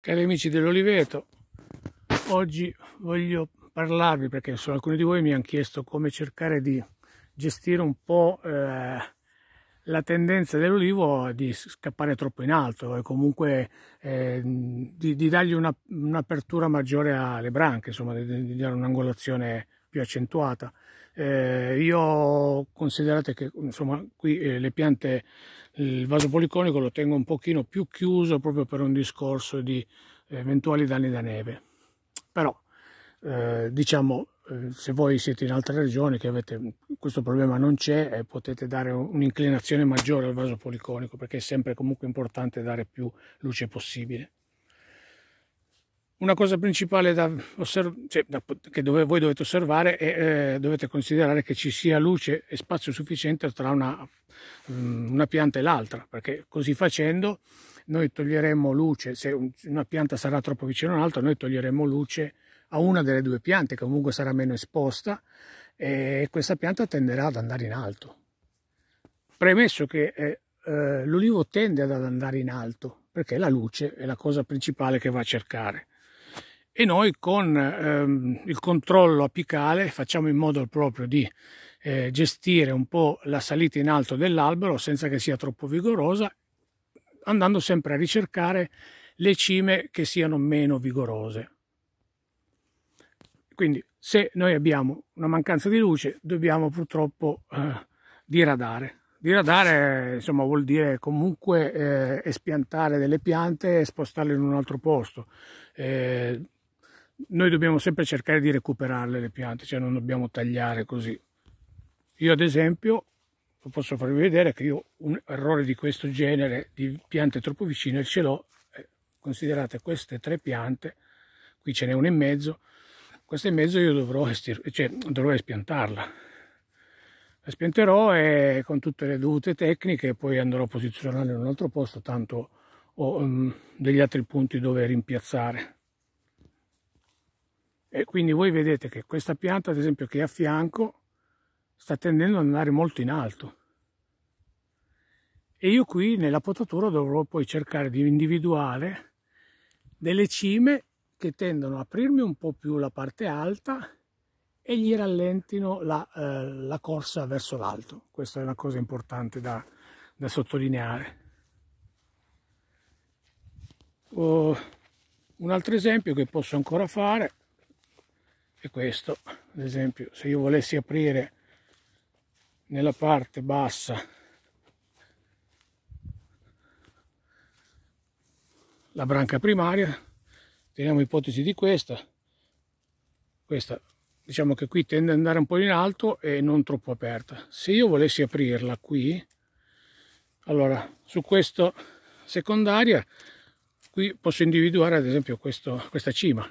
Cari amici dell'Oliveto, oggi voglio parlarvi perché insomma, alcuni di voi mi hanno chiesto come cercare di gestire un po' eh, la tendenza dell'olivo di scappare troppo in alto e comunque eh, di, di, dargli un'apertura un maggiore alle branche, insomma, di, di dare un'angolazione più accentuata. Eh, io considerate che insomma qui eh, le piante, il vaso policonico lo tengo un pochino più chiuso proprio per un discorso di eventuali danni da neve. Però eh, diciamo eh, se voi siete in altre regioni che avete questo problema non c'è e eh, potete dare un'inclinazione maggiore al vaso policonico perché è sempre comunque importante dare più luce possibile. Una cosa principale da osserv- cioè, da, che dove, voi dovete osservare è eh, dovete considerare che ci sia luce e spazio sufficiente tra una, mm, una pianta e l'altra, perché così facendo noi toglieremo luce, se una pianta sarà troppo vicino a un'altra, noi toglieremo luce a una delle due piante che comunque sarà meno esposta e questa pianta tenderà ad andare in alto. Premesso che eh, eh l'olivo tende ad andare in alto perché la luce è la cosa principale che va a cercare e noi con ehm, il controllo apicale facciamo in modo proprio di eh, gestire un po' la salita in alto dell'albero senza che sia troppo vigorosa, andando sempre a ricercare le cime che siano meno vigorose. Quindi se noi abbiamo una mancanza di luce dobbiamo purtroppo eh, diradare. Diradare insomma, vuol dire comunque eh, espiantare delle piante e spostarle in un altro posto. Eh, noi dobbiamo sempre cercare di recuperarle le piante, cioè non dobbiamo tagliare così. Io ad esempio, lo posso farvi vedere che io un errore di questo genere, di piante troppo vicine, ce l'ho. Eh, considerate queste tre piante, qui ce n'è una in mezzo, questa in mezzo io dovrò, estir- cioè, dovrò espiantarla. La spianterò e con tutte le dovute tecniche poi andrò a posizionarla in un altro posto, tanto ho um, degli altri punti dove rimpiazzare. E quindi voi vedete che questa pianta, ad esempio, che è a fianco, sta tendendo ad andare molto in alto. E io qui nella potatura dovrò poi cercare di individuare delle cime che tendono a aprirmi un po' più la parte alta e gli rallentino la, eh, la corsa verso l'alto. Questa è una cosa importante da, da sottolineare. Oh, un altro esempio che posso ancora fare e questo ad esempio se io volessi aprire nella parte bassa la branca primaria teniamo ipotesi di questa questa diciamo che qui tende ad andare un po' in alto e non troppo aperta se io volessi aprirla qui allora su questa secondaria qui posso individuare ad esempio questo, questa cima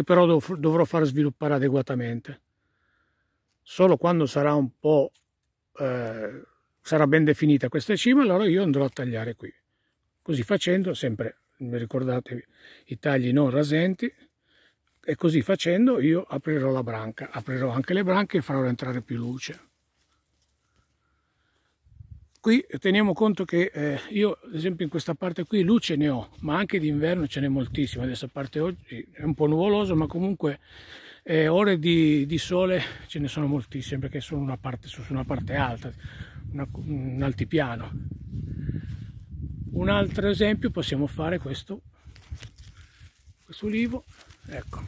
che però dov dovrò far sviluppare adeguatamente. Solo quando sarà un po' eh, sarà ben definita questa cima, allora io andrò a tagliare qui. Così facendo, sempre ricordatevi i tagli non rasenti, e così facendo io aprirò la branca, aprirò anche le branche e farò entrare più luce qui teniamo conto che eh, io ad esempio in questa parte qui luce ne ho ma anche d'inverno ce n'è moltissima adesso a parte oggi è un po' nuvoloso ma comunque eh, ore di, di, sole ce ne sono moltissime perché sono una parte, su una parte alta una, un altipiano un altro esempio possiamo fare questo questo ulivo ecco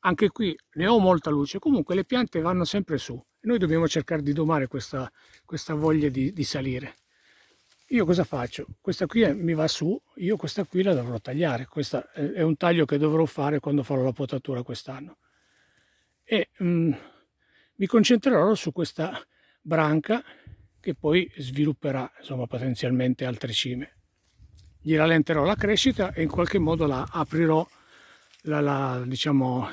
anche qui ne ho molta luce comunque le piante vanno sempre su e noi dobbiamo cercare di domare questa, questa voglia di, di, salire. Io cosa faccio? Questa qui è, mi va su, io questa qui la dovrò tagliare. Questo è un taglio che dovrò fare quando farò la potatura quest'anno. E mm, mi concentrerò su questa branca che poi svilupperà insomma, potenzialmente altre cime. Gli rallenterò la crescita e in qualche modo la aprirò l'apertura la, la, diciamo,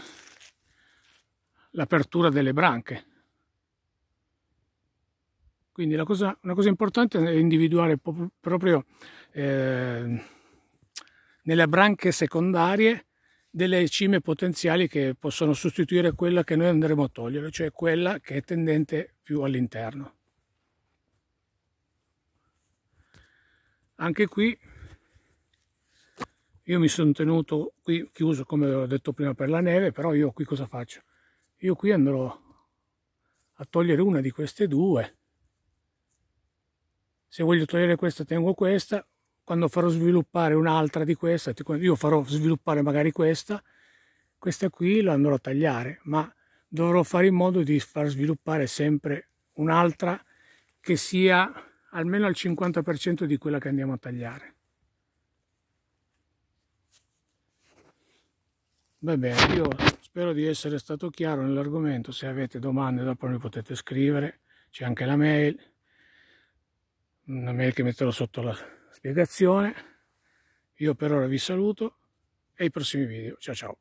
delle branche quindi la cosa, una cosa importante è individuare proprio eh, nelle branche secondarie delle cime potenziali che possono sostituire quella che noi andremo a togliere, cioè quella che è tendente più all'interno. Anche qui io mi sono tenuto qui chiuso come ho detto prima per la neve, però io qui cosa faccio? Io qui andrò a togliere una di queste due se voglio togliere questa tengo questa quando farò sviluppare un'altra di questa io farò sviluppare magari questa questa qui la andrò a tagliare ma dovrò fare in modo di far sviluppare sempre un'altra che sia almeno al 50% di quella che andiamo a tagliare Va bene, io spero di essere stato chiaro nell'argomento, se avete domande dopo mi potete scrivere, c'è anche la mail, non è che metterò sotto la spiegazione io per ora vi saluto e ai prossimi video ciao ciao